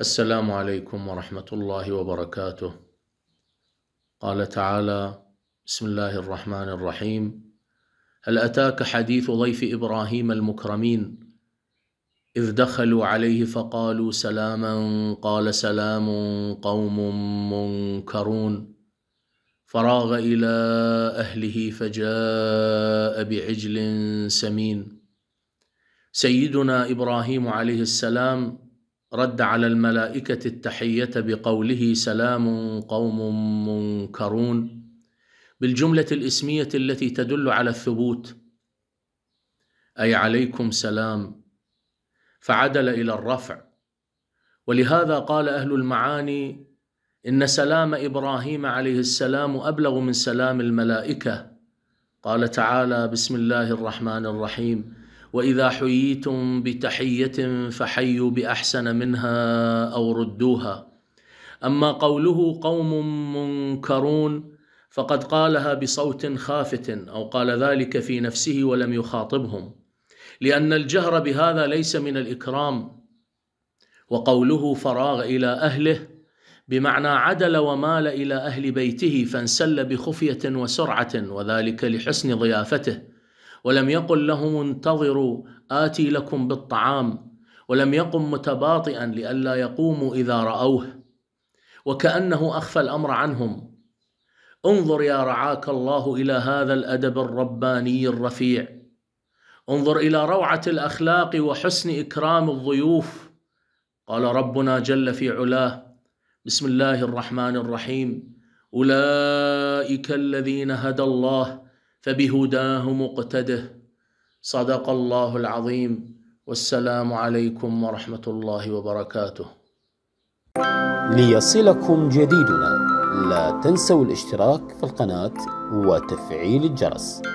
السلام عليكم ورحمة الله وبركاته. قال تعالى: بسم الله الرحمن الرحيم: هل أتاك حديث ضيف إبراهيم المكرمين إذ دخلوا عليه فقالوا سلاما قال سلام قوم منكرون فراغ إلى أهله فجاء بعجل سمين سيدنا إبراهيم عليه السلام رد على الملائكة التحية بقوله سلام قوم منكرون بالجملة الاسمية التي تدل على الثبوت أي عليكم سلام فعدل إلى الرفع ولهذا قال أهل المعاني إن سلام إبراهيم عليه السلام أبلغ من سلام الملائكة قال تعالى بسم الله الرحمن الرحيم واذا حييتم بتحيه فحيوا باحسن منها او ردوها اما قوله قوم منكرون فقد قالها بصوت خافت او قال ذلك في نفسه ولم يخاطبهم لان الجهر بهذا ليس من الاكرام وقوله فراغ الى اهله بمعنى عدل ومال الى اهل بيته فانسل بخفيه وسرعه وذلك لحسن ضيافته ولم يقل لهم انتظروا آتي لكم بالطعام ولم يقم متباطئا لئلا يقوموا إذا رأوه وكأنه أخفى الأمر عنهم انظر يا رعاك الله إلى هذا الأدب الرباني الرفيع انظر إلى روعة الأخلاق وحسن إكرام الضيوف قال ربنا جل في علاه بسم الله الرحمن الرحيم أولئك الذين هدى الله فبهداه مقتده صدق الله العظيم والسلام عليكم ورحمه الله وبركاته ليصلكم جديدنا لا تنسوا الاشتراك في القناه وتفعيل الجرس